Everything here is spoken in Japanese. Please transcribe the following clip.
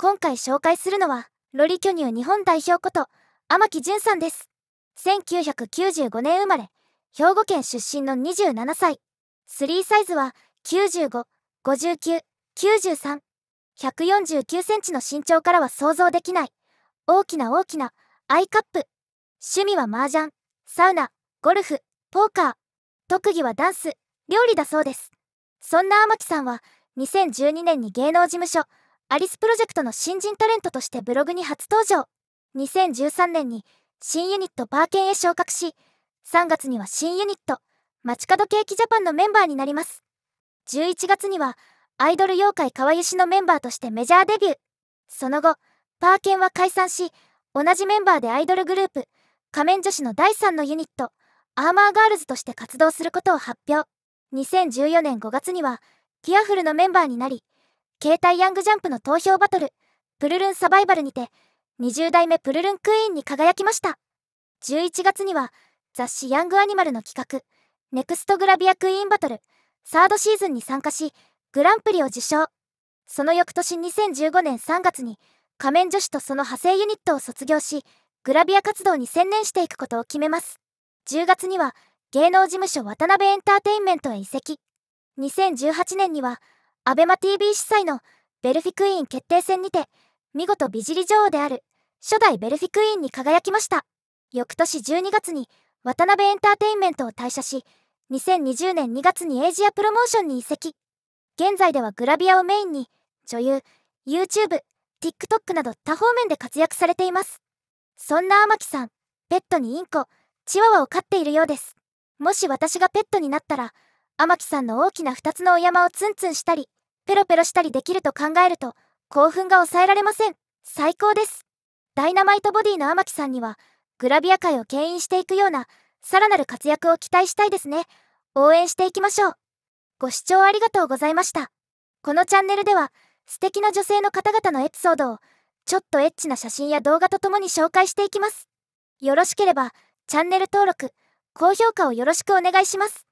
今回紹介するのは、ロリ巨乳日本代表こと、天木淳さんです。1995年生まれ、兵庫県出身の27歳。3サイズは95、59、93。149センチの身長からは想像できない。大きな大きなアイカップ。趣味は麻雀、サウナ、ゴルフ、ポーカー。特技はダンス、料理だそうです。そんな天木さんは2012年に芸能事務所、アリスプロジェクトの新人タレントとしてブログに初登場。2013年に新ユニットバーケンへ昇格し、3月には新ユニット、街角ケーキジャパンのメンバーになります。11月には、アイドル妖怪川ゆのメンバーとしてメジャーデビュー。その後、パーケンは解散し、同じメンバーでアイドルグループ、仮面女子の第3のユニット、アーマーガールズとして活動することを発表。2014年5月には、ティアフルのメンバーになり、携帯ヤングジャンプの投票バトル、プルルンサバイバルにて、20代目プルルンクイーンに輝きました。11月には、雑誌ヤングアニマルの企画、ネクストグラビアクイーンバトル、サードシーズンに参加し、グランプリを受賞。その翌年2015年3月に、仮面女子とその派生ユニットを卒業し、グラビア活動に専念していくことを決めます。10月には、芸能事務所渡辺エンターテインメントへ移籍。2018年には、アベマ t v 主催のベルフィクイーン決定戦にて、見事美尻女王である初代ベルフィクイーンに輝きました。翌年12月に渡辺エンターテインメントを退社し、2020年2月にエイジアプロモーションに移籍。現在ではグラビアをメインに、女優、YouTube、TikTok など多方面で活躍されています。そんな天木さん、ペットにインコ、チワワを飼っているようです。もし私がペットになったら、天木さんの大きな2つのお山をツンツンしたり、ペロペロしたりできると考えると、興奮が抑えられません。最高です。ダイナマイトボディの天木さんには、グラビア界を牽引していくような、さらなる活躍を期待したいですね。応援していきましょう。ご視聴ありがとうございました。このチャンネルでは、素敵な女性の方々のエピソードを、ちょっとエッチな写真や動画とともに紹介していきます。よろしければ、チャンネル登録、高評価をよろしくお願いします。